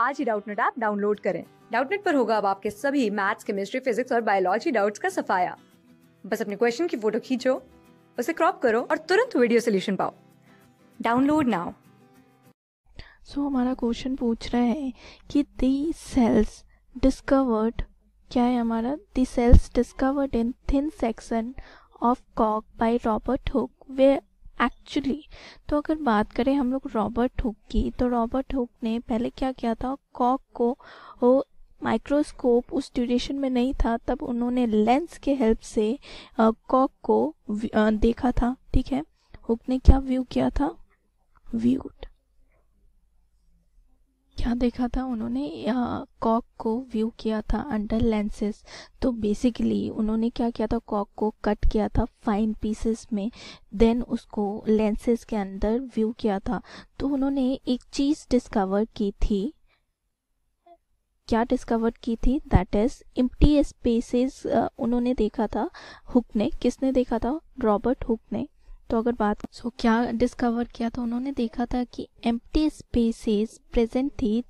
आज ही Doubtnut app download करें डाउटनेट पर होगा अब आपके सभी मैथ्स केमिस्ट्री फिजिक्स और बायोलॉजी डाउट्स का सफाया बस अपने क्वेश्चन की फोटो खींचो उसे क्रॉप करो और तुरंत वीडियो सोल्यूशन पाओ डाउनलोड नाउ सो हमारा क्वेश्चन पूछ रहा है कि दी सेल्स डिस्कवर्ड क्या है हमारा the cells discovered in thin section of कॉक बाय रॉबर्ट हुक वे एक्चुअली तो अगर बात करें हम लोग रॉबर्ट हुक की तो रॉबर्ट हुक ने पहले क्या किया था कॉक को वो माइक्रोस्कोप उस ड्यूरेशन में नहीं था तब उन्होंने लेंस के हेल्प से कॉक को देखा था ठीक है हुक ने क्या व्यू किया था व्यूड क्या देखा था उन्होंने कॉक को व्यू किया था अंडर लेंसेज तो बेसिकली उन्होंने क्या किया था कॉक को कट किया था फाइन पीसेस में देन उसको लेंसेस के अंदर व्यू किया था तो उन्होंने एक चीज़ डिस्कवर की थी क्या डिस्कवर की थी दैट इज इम्प्टी स्पेसेस उन्होंने देखा था हुक ने किसने देखा था रॉबर्ट हुक ने तो अगर बात सो so, क्या डिस्कवर किया तो उन्होंने देखा था कि एम्प्टी स्पेसेस प्रेजेंट थी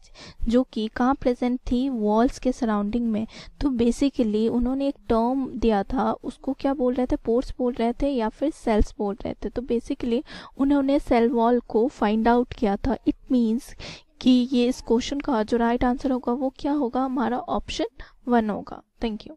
जो कि कहाँ प्रेजेंट थी वॉल्स के सराउंडिंग में तो बेसिकली उन्होंने एक टर्म दिया था उसको क्या बोल रहे थे पोर्स बोल रहे थे या फिर सेल्स बोल रहे थे तो बेसिकली उन्होंने सेल वॉल को फाइंड आउट किया था इट मीन्स कि ये इस क्वेश्चन का जो राइट right आंसर होगा वो क्या होगा हमारा ऑप्शन वन होगा थैंक यू